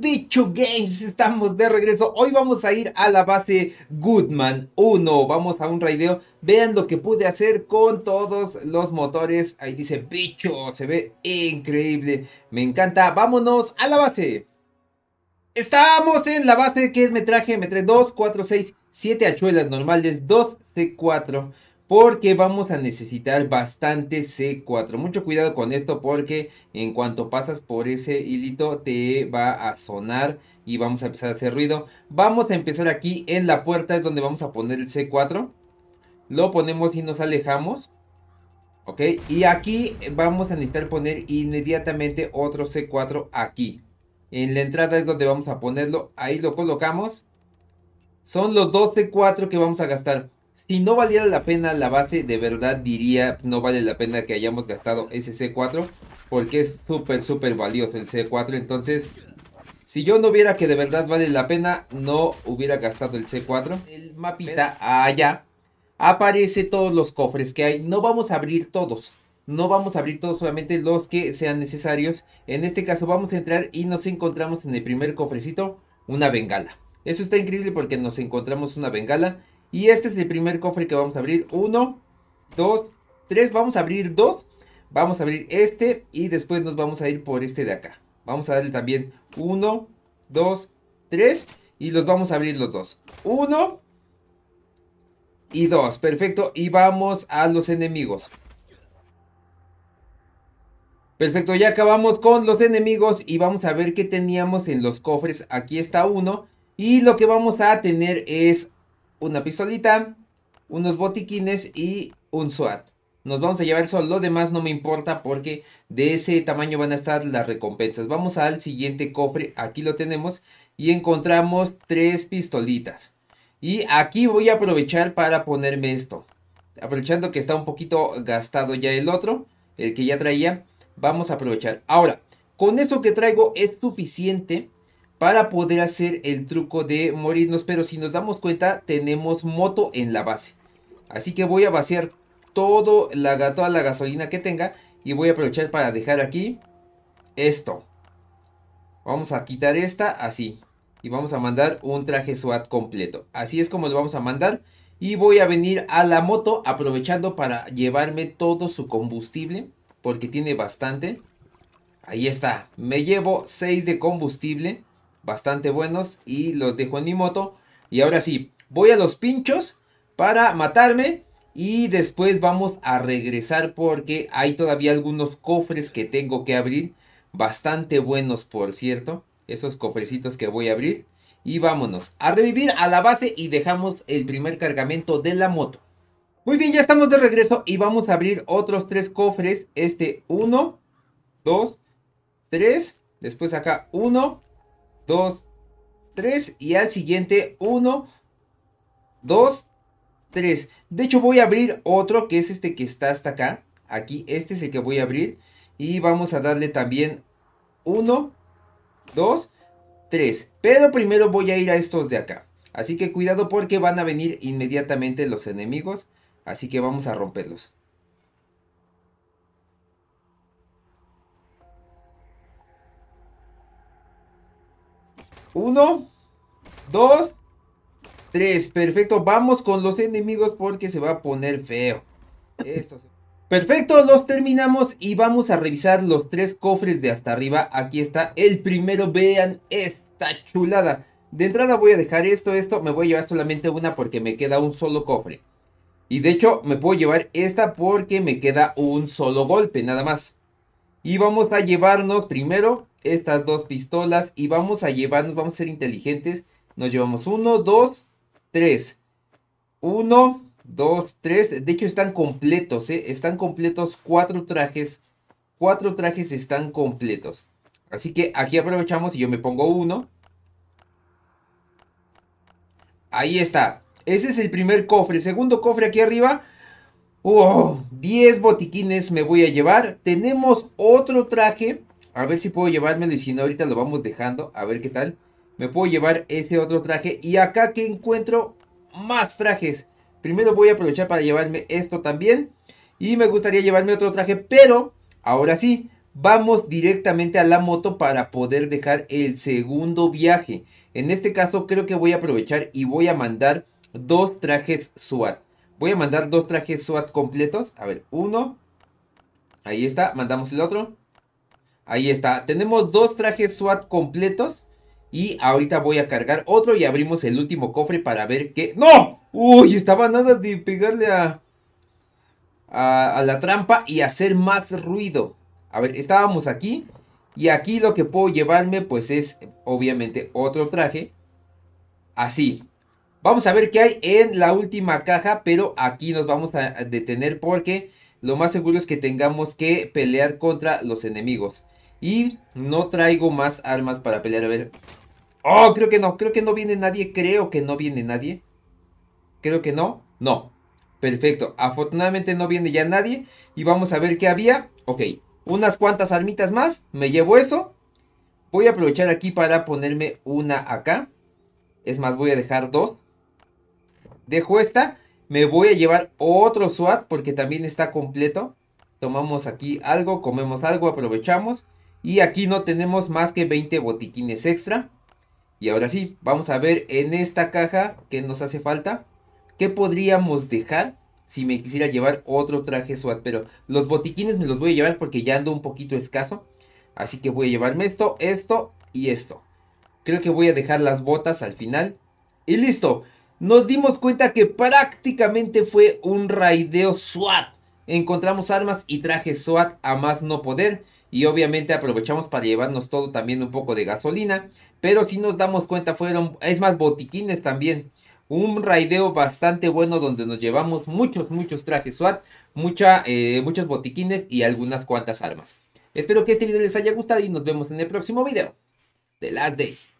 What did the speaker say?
Bicho Games, estamos de regreso. Hoy vamos a ir a la base Goodman 1. Vamos a un raideo. Vean lo que pude hacer con todos los motores. Ahí dice Bicho, se ve increíble. Me encanta. Vámonos a la base. Estamos en la base que es metraje. Me 2, 4, 6, 7 hachuelas normales, 2 C4 porque vamos a necesitar bastante C4. Mucho cuidado con esto porque en cuanto pasas por ese hilito te va a sonar y vamos a empezar a hacer ruido. Vamos a empezar aquí en la puerta, es donde vamos a poner el C4. Lo ponemos y nos alejamos. Ok, y aquí vamos a necesitar poner inmediatamente otro C4 aquí. En la entrada es donde vamos a ponerlo, ahí lo colocamos. Son los dos C4 que vamos a gastar si no valiera la pena la base, de verdad diría no vale la pena que hayamos gastado ese C4. Porque es súper, súper valioso el C4. Entonces, si yo no viera que de verdad vale la pena, no hubiera gastado el C4. El mapita allá aparece todos los cofres que hay. No vamos a abrir todos. No vamos a abrir todos, solamente los que sean necesarios. En este caso vamos a entrar y nos encontramos en el primer cofrecito una bengala. Eso está increíble porque nos encontramos una bengala y este es el primer cofre que vamos a abrir. Uno, dos, tres. Vamos a abrir dos. Vamos a abrir este y después nos vamos a ir por este de acá. Vamos a darle también uno, dos, tres. Y los vamos a abrir los dos. Uno y dos. Perfecto. Y vamos a los enemigos. Perfecto, ya acabamos con los enemigos y vamos a ver qué teníamos en los cofres. Aquí está uno. Y lo que vamos a tener es una pistolita, unos botiquines y un SWAT. Nos vamos a llevar eso. lo demás no me importa porque de ese tamaño van a estar las recompensas. Vamos al siguiente cofre, aquí lo tenemos y encontramos tres pistolitas. Y aquí voy a aprovechar para ponerme esto. Aprovechando que está un poquito gastado ya el otro, el que ya traía, vamos a aprovechar. Ahora, con eso que traigo es suficiente para poder hacer el truco de morirnos. Pero si nos damos cuenta, tenemos moto en la base. Así que voy a vaciar todo toda la gasolina que tenga. Y voy a aprovechar para dejar aquí esto. Vamos a quitar esta así. Y vamos a mandar un traje SWAT completo. Así es como lo vamos a mandar. Y voy a venir a la moto aprovechando para llevarme todo su combustible. Porque tiene bastante. Ahí está. Me llevo 6 de combustible bastante buenos y los dejo en mi moto. Y ahora sí, voy a los pinchos para matarme y después vamos a regresar porque hay todavía algunos cofres que tengo que abrir. Bastante buenos, por cierto. Esos cofrecitos que voy a abrir. Y vámonos a revivir a la base y dejamos el primer cargamento de la moto. Muy bien, ya estamos de regreso y vamos a abrir otros tres cofres. Este 1, 2, 3. Después acá uno 2, 3 y al siguiente 1, 2, 3. De hecho voy a abrir otro que es este que está hasta acá. Aquí este es el que voy a abrir y vamos a darle también 1, 2, 3. Pero primero voy a ir a estos de acá. Así que cuidado porque van a venir inmediatamente los enemigos. Así que vamos a romperlos. Uno, dos, tres. Perfecto, vamos con los enemigos porque se va a poner feo. Perfecto, los terminamos y vamos a revisar los tres cofres de hasta arriba. Aquí está el primero, vean esta chulada. De entrada voy a dejar esto, esto, me voy a llevar solamente una porque me queda un solo cofre. Y de hecho me puedo llevar esta porque me queda un solo golpe, nada más. Y vamos a llevarnos primero estas dos pistolas y vamos a llevarnos, vamos a ser inteligentes. Nos llevamos uno, dos, tres. Uno, dos, tres. De hecho están completos, ¿eh? Están completos cuatro trajes. Cuatro trajes están completos. Así que aquí aprovechamos y yo me pongo uno. Ahí está. Ese es el primer cofre. El segundo cofre aquí arriba ¡Oh! 10 botiquines me voy a llevar. Tenemos otro traje. A ver si puedo llevármelo y si no, ahorita lo vamos dejando. A ver qué tal. Me puedo llevar este otro traje. Y acá que encuentro más trajes. Primero voy a aprovechar para llevarme esto también. Y me gustaría llevarme otro traje. Pero, ahora sí, vamos directamente a la moto para poder dejar el segundo viaje. En este caso creo que voy a aprovechar y voy a mandar dos trajes SWAT. Voy a mandar dos trajes SWAT completos. A ver, uno. Ahí está, mandamos el otro. Ahí está, tenemos dos trajes SWAT completos. Y ahorita voy a cargar otro y abrimos el último cofre para ver qué... ¡No! Uy, estaba nada de pegarle a... A, la trampa y hacer más ruido. A ver, estábamos aquí. Y aquí lo que puedo llevarme pues es obviamente otro traje. Así. Vamos a ver qué hay en la última caja, pero aquí nos vamos a detener porque lo más seguro es que tengamos que pelear contra los enemigos. Y no traigo más armas para pelear, a ver. Oh, creo que no, creo que no viene nadie, creo que no viene nadie. Creo que no, no. Perfecto, afortunadamente no viene ya nadie y vamos a ver qué había. Ok, unas cuantas armitas más, me llevo eso. Voy a aprovechar aquí para ponerme una acá. Es más, voy a dejar dos Dejo esta. Me voy a llevar otro SWAT porque también está completo. Tomamos aquí algo, comemos algo, aprovechamos. Y aquí no tenemos más que 20 botiquines extra. Y ahora sí, vamos a ver en esta caja que nos hace falta. ¿Qué podríamos dejar si me quisiera llevar otro traje SWAT? Pero los botiquines me los voy a llevar porque ya ando un poquito escaso. Así que voy a llevarme esto, esto y esto. Creo que voy a dejar las botas al final. Y listo nos dimos cuenta que prácticamente fue un raideo SWAT. Encontramos armas y trajes SWAT a más no poder. Y obviamente aprovechamos para llevarnos todo también un poco de gasolina. Pero si nos damos cuenta fueron, es más, botiquines también. Un raideo bastante bueno donde nos llevamos muchos, muchos trajes SWAT, mucha, eh, muchos botiquines y algunas cuantas armas. Espero que este video les haya gustado y nos vemos en el próximo video. De las Day.